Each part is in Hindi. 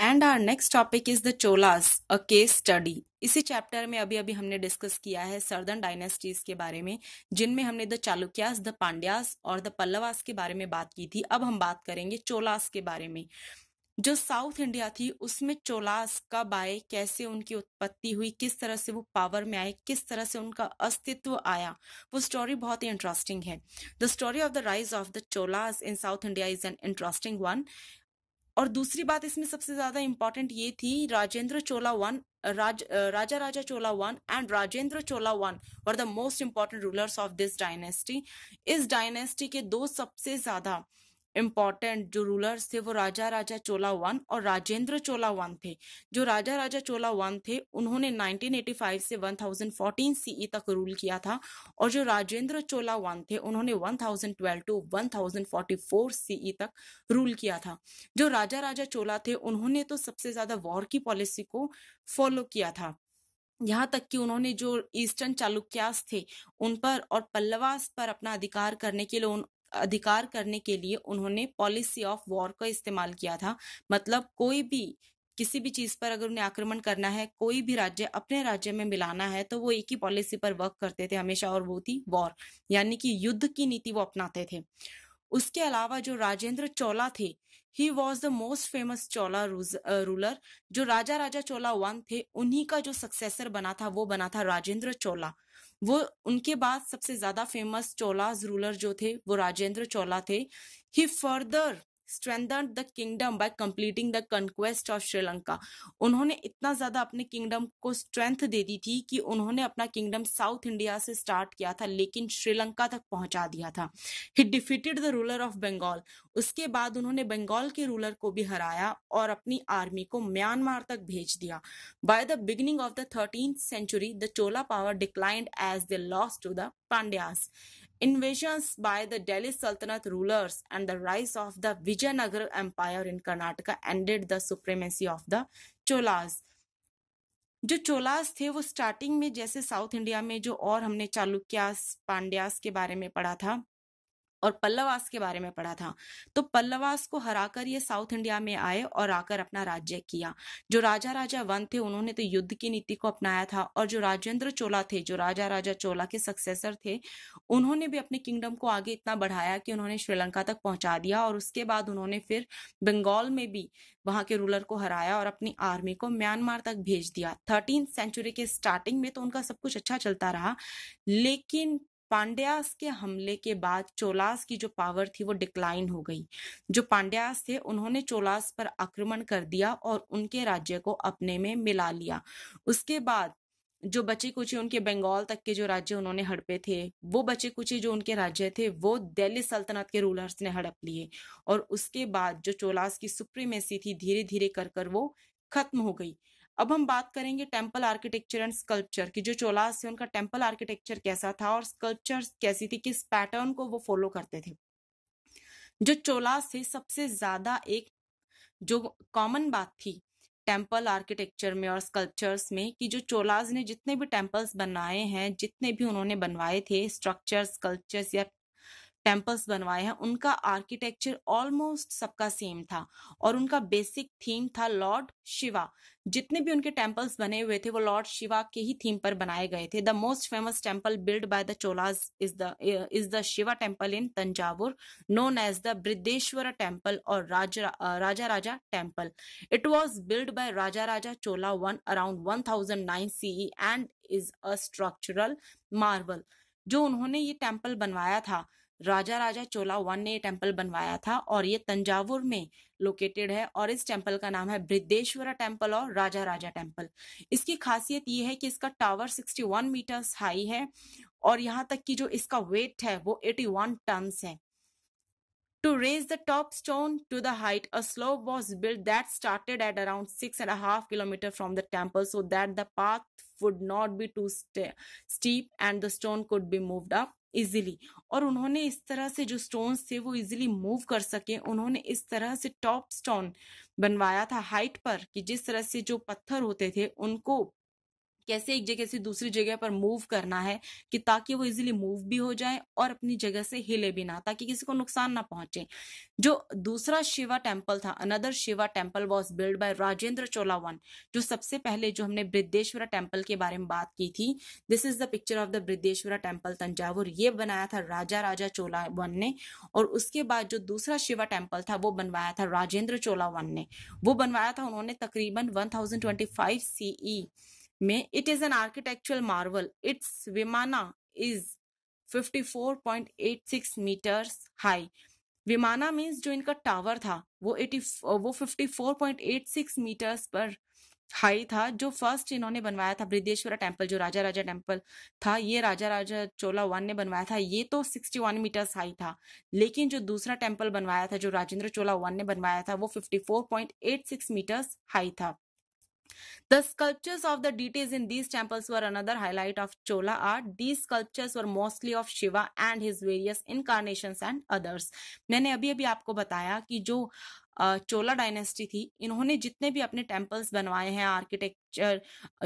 And our next topic is the Cholas a case study इसी चैप्टर में अभी अभी हमने डिस्कस किया है सर्दन डायनेस्टीज के बारे में जिनमें हमने द चालुक्यास द पांड्यास और द पल्लवास के बारे में बात की थी अब हम बात करेंगे चोलास के बारे में जो साउथ इंडिया थी उसमें चोलास कब आए कैसे उनकी उत्पत्ति हुई किस तरह से वो पावर में आए किस तरह से उनका अस्तित्व आया वो स्टोरी बहुत ही इंटरेस्टिंग है the story of the rise of the Cholas in South India is an interesting one और दूसरी बात इसमें सबसे ज्यादा इंपॉर्टेंट ये थी Rajendra Chola one Raj, Raja Raja Chola one and Rajendra Chola one were the most important rulers of this dynasty इस डायनेस्टी के दो सबसे ज्यादा इम्पोर्टेंट जो रूलर्स थे वो राजा राजा चोला वन और राजेंद्र चोला वन थे जो राजा राजा चोला वन थे उन्होंने 1985 से 1014 सीई e तक रूल किया था और जो राजेंद्र चोला वन थे उन्होंने 1012 टू 1044 सीई तक रूल किया था जो राजा राजा चोला थे उन्होंने तो सबसे ज्यादा वॉर की पॉलिसी को फॉलो किया था यहाँ तक कि उन्होंने जो ईस्टर्न चालुक्यास थे उन पर और पल्लवास पर अपना अधिकार करने के लिए उन अधिकार करने के लिए उन्होंने पॉलिसी ऑफ वॉर का इस्तेमाल किया था मतलब कोई भी किसी भी चीज पर अगर उन्हें आक्रमण करना है कोई भी राज्य अपने राज्य में मिलाना है तो वो एक ही पॉलिसी पर वर्क करते थे हमेशा और वो थी वॉर यानी कि युद्ध की नीति वो अपनाते थे उसके अलावा जो राजेंद्र चोला थे he was the most famous Chola ruler जो राजा राजा चोला वन थे उन्हीं का जो सक्सेसर बना था वो बना था राजेंद्र चोला वो उनके बाद सबसे ज्यादा फेमस चोलाज रूलर जो थे वो राजेंद्र चोला थे he further strengthen the kingdom by completing the conquest of Sri Lanka उन्होंने इतना ज्यादा अपने किंगडम को स्ट्रेंथ दे दी थी कि उन्होंने अपना किंगडम साउथ इंडिया से स्टार्ट किया था लेकिन श्रीलंका तक पहुंचा दिया था he defeated the ruler of Bengal उसके बाद उन्होंने बंगाल के रूलर को भी हराया और अपनी आर्मी को म्यांमार तक भेज दिया by the beginning of the thirteen century the Chola power declined as the loss to the Pandyas invasions by the Delhi Sultanate rulers and the rise of the Vijayanagara Empire in Karnataka ended the supremacy of the Cholas. जो चोलास थे वो स्टार्टिंग में जैसे साउथ इंडिया में जो और हमने चालुक्यास पांड्यास के बारे में पढ़ा था और पल्लवास के बारे में पढ़ा था तो पल्लवास को हराकर ये साउथ इंडिया में आए और आकर अपना राज्य किया जो राजा राजा वन थे उन्होंने तो युद्ध की नीति को अपनाया था और जो राजेंद्र चोला थे जो राजा राजा चोला के सक्सेसर थे उन्होंने भी अपने किंगडम को आगे इतना बढ़ाया कि उन्होंने श्रीलंका तक पहुंचा दिया और उसके बाद उन्होंने फिर बंगाल में भी वहां के रूलर को हराया और अपनी आर्मी को म्यांमार तक भेज दिया थर्टीन सेंचुरी के स्टार्टिंग में तो उनका सब कुछ अच्छा चलता रहा लेकिन पांड्यास के हमले के बाद चोलास की जो पावर थी वो डिक्लाइन हो गई जो पांड्यास थे उन्होंने चोलास पर आक्रमण कर दिया और उनके राज्य को अपने में मिला लिया उसके बाद जो बचे कुचे उनके बंगाल तक के जो राज्य उन्होंने हड़पे थे वो बचे कुचे जो उनके राज्य थे वो दिल्ली सल्तनत के रूलर्स ने हड़प लिए और उसके बाद जो चोलास की सुप्रीमेसी थी धीरे धीरे कर कर वो खत्म हो गई अब हम बात करेंगे टेम्पल आर्किटेक्चर एंड स्कल्पचर की जो चोलास थे उनका टेम्पल आर्किटेक्चर कैसा था और स्कल्पचर कैसी थी किस पैटर्न को वो फॉलो करते थे जो चोलास थे सबसे ज्यादा एक जो कॉमन बात थी टेम्पल आर्किटेक्चर में और स्कल्पचर्स में कि जो चोलास ने जितने भी टेम्पल्स बनाए हैं जितने भी उन्होंने बनवाए थे स्ट्रक्चर स्कल्पचर्स या टेम्पल्स बनवाए हैं उनका आर्किटेक्चर ऑलमोस्ट सबका सेम था और उनका बेसिक थीम था लॉर्ड शिवा जितने भी उनके टेम्पल्स बने हुए थे वो लॉर्ड शिवा के ही थीम पर बनाए गए थे the most famous temple build by the Cholas is the is the Shiva temple in Thanjavur known as the Brihadeshwar temple और Raja Raja Raja temple it was build by Raja Raja Chola one around one thousand nine CE and is a structural जो उन्होंने ये टेम्पल बनवाया था राजा राजा चोला वन ने टेम्पल बनवाया था और ये तंजावुर में लोकेटेड है और इस टेम्पल का नाम है बृद्धेश्वर टेम्पल और राजा राजा टेम्पल इसकी खासियत ये है कि इसका टावर 61 मीटर हाई है और यहाँ तक कि जो इसका वेट है वो 81 वन टन है to raise the top stone to the height a slope was build that started at around six and half kilometre from the temple so that the path would not be too steep and the stone could be move up easily और उन्होंने इस तरह से जो स्टोन्स थे वो इजीली मूव कर सके उन्होंने इस तरह से टॉप स्टोन बनवाया था हाइट पर कि जिस तरह से जो पत्थर होते थे उनको कैसे एक जगह से दूसरी जगह पर मूव करना है कि ताकि वो इजीली मूव भी हो जाए और अपनी जगह से हिले भी ना ताकि किसी को नुकसान ना पहुंचे जो दूसरा शिवा टेम्पल था another Shiva temple was build by Rajendra one जो सबसे पहले जो हमने बृद्धेश्वर टेम्पल के बारे में बात की थी this is the picture of the Brihadeshwara temple Thanjavur ये बनाया था राजा राजा चोला वन ने और उसके बाद जो दूसरा शिवा टेम्पल था वो बनवाया था राजेंद्र चोलावन ने वो बनवाया था उन्होंने तकरीबन one thousand twenty five CE में marvel its vimana is fifty four point eight 54.86 metres high vimana means जो इनका टावर था वो 80 वो 54.86 मीटर्स पर हाई था जो फर्स्ट इन्होंने बनवाया था बृदेश्वरा टेम्पल जो राजा राजा टेम्पल था ये राजा राजा चोला वन ने बनवाया था ये तो 61 मीटर्स हाई था लेकिन जो दूसरा टेम्पल बनवाया था जो राजेंद्र चोला वन ने बनवाया था वो 54.86 मीटर्स हाई था The sculptures of the deities in these temples were another highlight of Chola art. These sculptures were mostly of Shiva and his various incarnations and others. मैंने अभी अभी आपको बताया कि जो चोला डायनेस्टी थी इन्होंने जितने भी अपने टेम्पल्स बनवाए हैं आर्किटेक्चर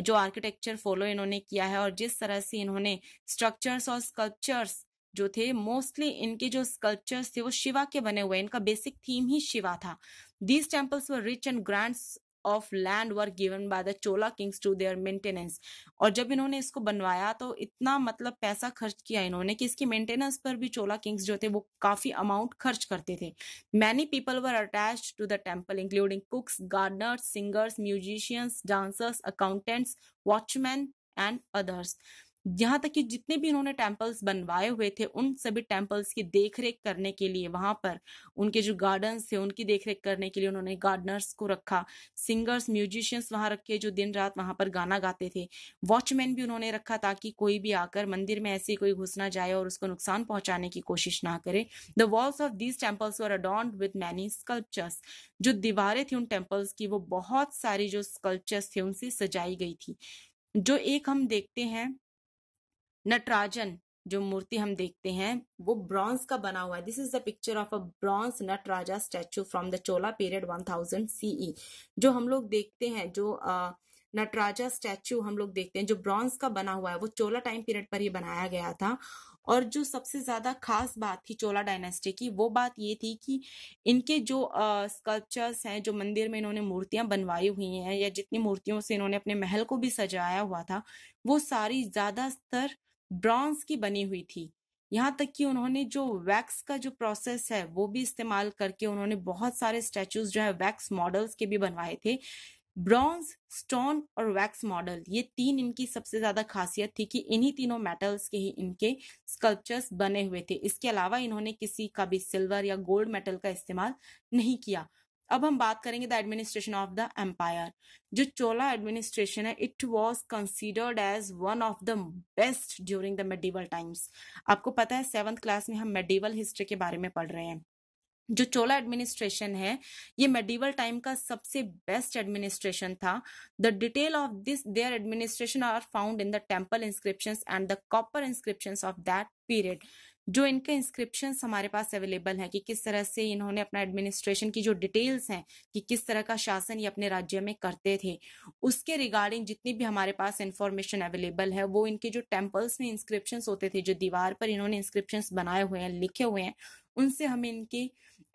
जो आर्किटेक्चर फॉलो इन्होंने किया है और जिस तरह से इन्होंने स्ट्रक्चर्स और स्कल्पचर्स जो थे मोस्टली इनके जो स्कल्पचर्स थे वो शिवा के बने हुए इनका बेसिक थीम ही शिवा था these temples were rich and grand of land were given by the Chola kings to their maintenance और जब इन्होंने इसको बनवाया तो इतना मतलब पैसा खर्च किया इन्होंने कि इसकी मेंटेनेंस पर भी चोला किंग्स जो थे वो काफी अमाउंट खर्च करते थे many people were attach to the temple including cooks gardeners singers musicians dancers accountants watchman and others यहाँ तक कि जितने भी इन्होंने टेम्पल्स बनवाए हुए थे उन सभी टेम्पल्स की देखरेख करने के लिए वहां पर उनके जो गार्डन थे उनकी देखरेख करने के लिए उन्होंने गार्डनर्स को रखा सिंगर्स म्यूजिशियंस वहां रखे जो दिन रात वहां पर गाना गाते थे वॉचमैन भी उन्होंने रखा ताकि कोई भी आकर मंदिर में ऐसे कोई घुस ना जाए और उसको नुकसान पहुंचाने की कोशिश ना करे the walls of these temples were adorned with many sculptures जो दीवारें थी उन टेम्पल्स की वो बहुत सारी जो स्कल्पचर्स थे उनसे सजाई गई थी जो एक हम देखते हैं नटराजन जो मूर्ति हम देखते हैं वो ब्रॉन्ज का बना हुआ है this is the picture of a bronze Nataraja statue from the Chola period 1000 CE जो हम लोग देखते हैं जो आ, नटराजा स्टैचू हम लोग देखते हैं जो ब्रॉन्ज का बना हुआ है वो चोला टाइम पीरियड पर ही बनाया गया था और जो सबसे ज्यादा खास बात थी चोला डायनेस्टी की वो बात ये थी कि इनके जो स्कल्पचर्स हैं जो मंदिर में इन्होंने मूर्तियां बनवाई हुई हैं या जितनी मूर्तियों से इन्होंने अपने महल को भी सजाया हुआ था वो सारी ज्यादातर ब्रॉन्ज की बनी हुई थी यहाँ तक कि उन्होंने जो वैक्स का जो प्रोसेस है वो भी इस्तेमाल करके उन्होंने बहुत सारे स्टैचूज जो है वैक्स मॉडल्स के भी बनवाए थे ब्रॉन्ज स्टोन और वैक्स मॉडल ये तीन इनकी सबसे ज्यादा खासियत थी कि इन्हीं तीनों मेटल्स के ही इनके स्कल्पचर्स बने हुए थे इसके अलावा इन्होंने किसी का भी सिल्वर या गोल्ड मेटल का इस्तेमाल नहीं किया अब हम बात करेंगे the administration of the empire जो चोला एडमिनिस्ट्रेशन है it was considered as one of the best during the medieval times आपको पता है सेवंथ क्लास में हम मेडिवल हिस्ट्री के बारे में पढ़ रहे हैं जो चोला एडमिनिस्ट्रेशन है ये मेडिवल टाइम का सबसे बेस्ट एडमिनिस्ट्रेशन था the detail of this their administration are found in the temple inscription and the copper inscription of that period जो इनके इंस्क्रिप्शन हमारे पास अवेलेबल हैं कि किस तरह से इन्होंने अपना एडमिनिस्ट्रेशन की जो डिटेल्स हैं कि किस तरह का शासन ये अपने राज्य में करते थे उसके रिगार्डिंग जितनी भी हमारे पास इंफॉर्मेशन अवेलेबल है वो इनके जो टेम्पल्स में इंस्क्रिप्शन होते थे जो दीवार पर इन्होंने इंस्क्रिप्शन बनाए हुए हैं लिखे हुए हैं उनसे हमें इनके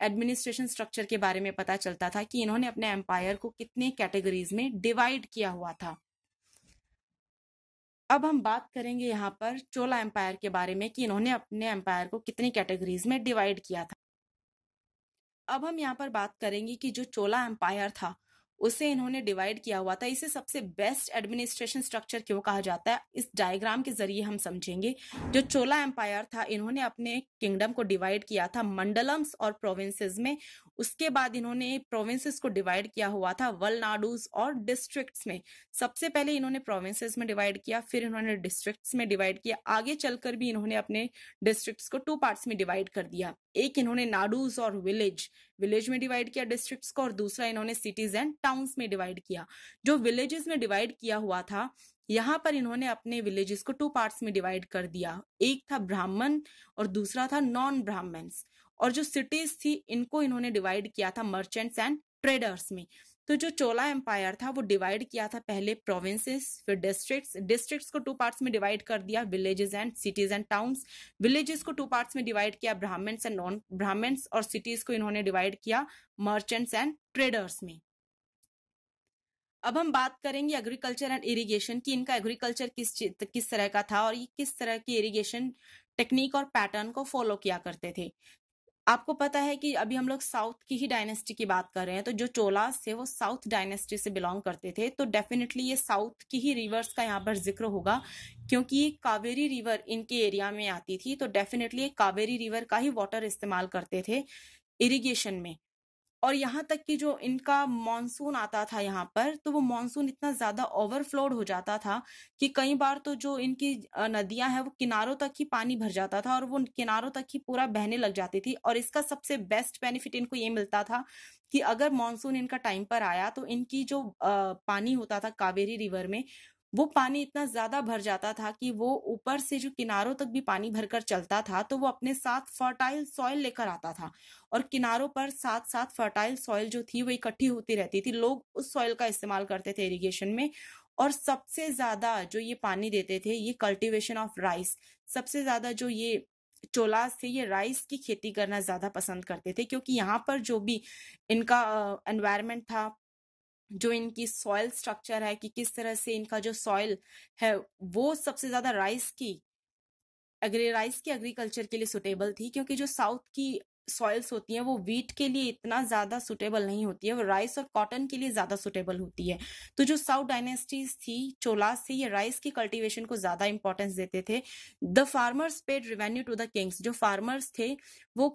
एडमिनिस्ट्रेशन स्ट्रक्चर के बारे में पता चलता था कि इन्होंने अपने एम्पायर को कितने कैटेगरीज में डिवाइड किया हुआ था अब हम बात करेंगे यहाँ पर चोला एम्पायर के बारे में कि इन्होंने अपने एम्पायर को कितनी कैटेगरीज में डिवाइड किया था अब हम यहाँ पर बात करेंगे कि जो चोला एम्पायर था उसे इन्होंने डिवाइड किया हुआ था इसे सबसे बेस्ट एडमिनिस्ट्रेशन स्ट्रक्चर क्यों कहा जाता है इस डायग्राम के जरिए हम समझेंगे जो चोला एम्पायर था इन्होंने अपने किंगडम को डिवाइड किया था मंडलम्स और प्रोविंसेस में उसके बाद इन्होंने प्रोविंसेस को डिवाइड किया हुआ था वलनाडूज और डिस्ट्रिक्ट में सबसे पहले इन्होंने प्रोविंसेस में डिवाइड किया फिर इन्होंने डिस्ट्रिक्ट में डिवाइड किया आगे चलकर भी इन्होंने अपने डिस्ट्रिक्ट को टू पार्ट में डिवाइड कर दिया एक इन्होंने नाडूज और विलेज विलेज में डिवाइड किया डिस्ट्रिक्ट्स को और दूसरा इन्होंने सिटीज एंड टाउन्स में डिवाइड किया जो विलेजेस में डिवाइड किया हुआ था यहाँ पर इन्होंने अपने विलेजेस को टू पार्ट्स में डिवाइड कर दिया एक था ब्राह्मण और दूसरा था नॉन ब्राह्मण्स और जो सिटीज थी इनको इन्होंने डिवाइड किया था मर्चेंट्स एंड ट्रेडर्स में तो जो चोला एम्पायर था वो डिवाइड किया था पहले प्रोविंसेस फिर डिस्ट्रिक्ट्स डिस्ट्रिक्ट्स को टू पार्ट्स में डिवाइड कर दिया villages and cities and towns villages को टू पार्ट्स में डिवाइड किया ब्राह्मण्स एंड नॉन ब्राह्मण्स और सिटीज को इन्होंने डिवाइड किया मर्चेंट्स एंड ट्रेडर्स में अब हम बात करेंगे एग्रीकल्चर एंड इरीगेशन की इनका एग्रीकल्चर किस किस तरह का था और ये किस तरह की इरीगेशन टेक्निक और पैटर्न को फॉलो किया करते थे आपको पता है कि अभी हम लोग साउथ की ही डायनेस्टी की बात कर रहे हैं तो जो चोलास थे वो साउथ डायनेस्टी से बिलोंग करते थे तो डेफिनेटली ये साउथ की ही रिवर्स का यहाँ पर जिक्र होगा क्योंकि कावेरी रिवर इनके एरिया में आती थी तो डेफिनेटली कावेरी रिवर का ही वाटर इस्तेमाल करते थे इरिगेशन में और यहाँ तक कि जो इनका मानसून आता था यहाँ पर तो वो मानसून इतना ज्यादा ओवरफ्लोड हो जाता था कि कई बार तो जो इनकी नदियां हैं वो किनारों तक ही पानी भर जाता था और वो किनारों तक ही पूरा बहने लग जाती थी और इसका सबसे बेस्ट बेनिफिट इनको ये मिलता था कि अगर मानसून इनका टाइम पर आया तो इनकी जो पानी होता था कावेरी रिवर में वो पानी इतना ज्यादा भर जाता था कि वो ऊपर से जो किनारों तक भी पानी भरकर चलता था तो वो अपने साथ फर्टाइल सॉइल लेकर आता था और किनारों पर साथ साथ फर्टाइल सॉइल जो थी वो इकट्ठी होती रहती थी लोग उस सॉइल का इस्तेमाल करते थे इरिगेशन में और सबसे ज्यादा जो ये पानी देते थे ये कल्टिवेशन ऑफ राइस सबसे ज्यादा जो ये चोलास थे ये राइस की खेती करना ज्यादा पसंद करते थे क्योंकि यहाँ पर जो भी इनका एनवायरमेंट था जो इनकी सॉइल स्ट्रक्चर है कि किस तरह से इनका जो सॉइल है वो सबसे ज्यादा राइस की अग्री राइस की एग्रीकल्चर के लिए सुटेबल थी क्योंकि जो साउथ की सॉइल्स होती हैं वो वीट के लिए इतना ज़्यादा सुटेबल नहीं होती है वो राइस और कॉटन के लिए ज़्यादा सुटेबल होती है तो जो साउथ डायनेस्टीज थी चोलास थी ये राइस की कल्टीवेशन को ज़्यादा इंपॉर्टेंस देते थे the farmers paid revenue to the kings जो फार्मर्स थे वो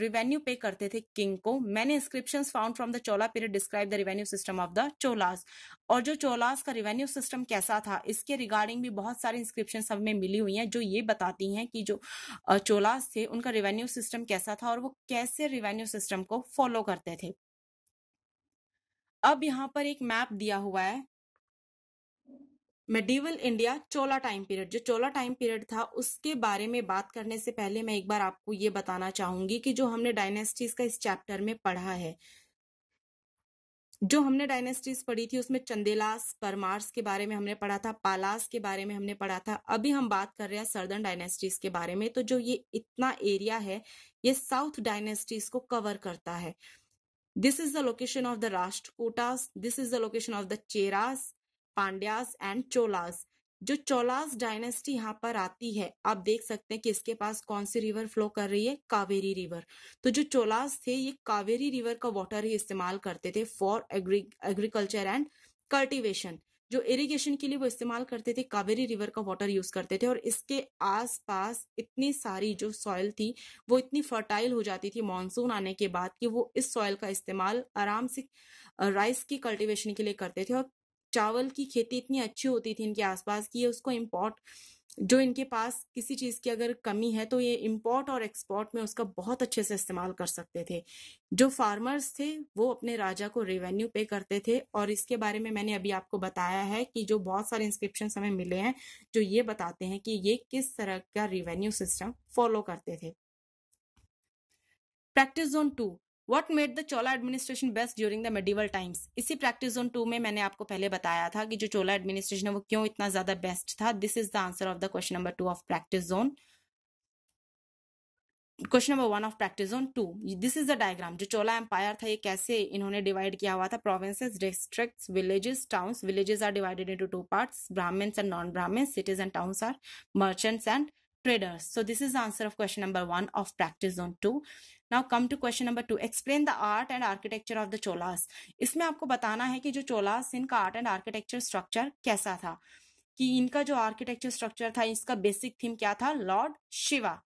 रिवेन्यू पे करते थे किंग को मैंने inscription found from the Chola period describe the revenue system of the Cholas और जो चोलास का रिवेन्यू सिस्टम कैसा था इसके रिगार्डिंग भी बहुत सारी इंस्क्रिप्शन हमें मिली हुई हैं जो ये बताती हैं कि जो चोलास थे उनका रिवेन्यू सिस्टम कैसा था और वो कैसे रिवेन्यू सिस्टम को फॉलो करते थे अब यहाँ पर एक मैप दिया हुआ है medieval India Chola time period जो चोला टाइम पीरियड था उसके बारे में बात करने से पहले मैं एक बार आपको ये बताना चाहूंगी कि जो हमने डायनेस्टीज का इस चैप्टर में पढ़ा है जो हमने डायनेस्टीज पढ़ी थी उसमें चंदेलास परमार्स के बारे में हमने पढ़ा था पालास के बारे में हमने पढ़ा था अभी हम बात कर रहे हैं सर्दर्न डायनेस्टीज के बारे में तो जो ये इतना एरिया है ये साउथ डायनेस्टीज को कवर करता है this is the location of the Rashtrakutas this is the location of the Cheras Pandyas and Cholas जो चोलास डायनेस्टी यहाँ पर आती है आप देख सकते हैं कि इसके पास कौन सी रिवर फ्लो कर रही है कावेरी रिवर तो जो चोलास थे ये कावेरी रिवर का वाटर ही इस्तेमाल करते थे फॉर एग्रीकल्चर एंड कल्टीवेशन जो इरिगेशन के लिए वो इस्तेमाल करते थे कावेरी रिवर का वाटर यूज करते थे और इसके आसपास इतनी सारी जो सॉइल थी वो इतनी फर्टाइल हो जाती थी मानसून आने के बाद कि वो इस सॉइल का इस्तेमाल आराम से राइस की कल्टीवेशन के लिए करते थे और चावल की खेती इतनी अच्छी होती थी इनके आसपास की उसको इम्पोर्ट जो इनके पास किसी चीज़ की अगर कमी है तो ये इम्पोर्ट और एक्सपोर्ट में उसका बहुत अच्छे से इस्तेमाल कर सकते थे जो फार्मर्स थे वो अपने राजा को रेवेन्यू पे करते थे और इसके बारे में मैंने अभी आपको बताया है कि जो बहुत सारे इंस्क्रिप्शन हमें मिले हैं जो ये बताते हैं कि ये किस तरह का रेवेन्यू सिस्टम फॉलो करते थे practice zone two what made the Chola administration best during the medieval times इसी प्रैक्टिस जोन टू में मैंने आपको पहले बताया था कि जो चोला एडमिनिस्ट्रेशन है वो क्यों इतना ज्यादा बेस्ट था this is the answer of the question number two of practice zone question number one of practice zone two this is the diagram जो चोला एम्पायर था ये कैसे इन्होंने डिवाइड किया हुआ था provinces district villages towns villages are divided into two parts Brahmins and non Brahmins cities and towns are merchants and traders. So this is the answer of question number one of practice zone two. Now come to question number two explain the art and architecture of the Cholas इसमें आपको बताना है कि जो चोलास इनका आर्ट एंड आर्किटेक्चर स्ट्रक्चर कैसा था कि इनका जो आर्किटेक्चर स्ट्रक्चर था इसका बेसिक थीम क्या था लॉर्ड शिवा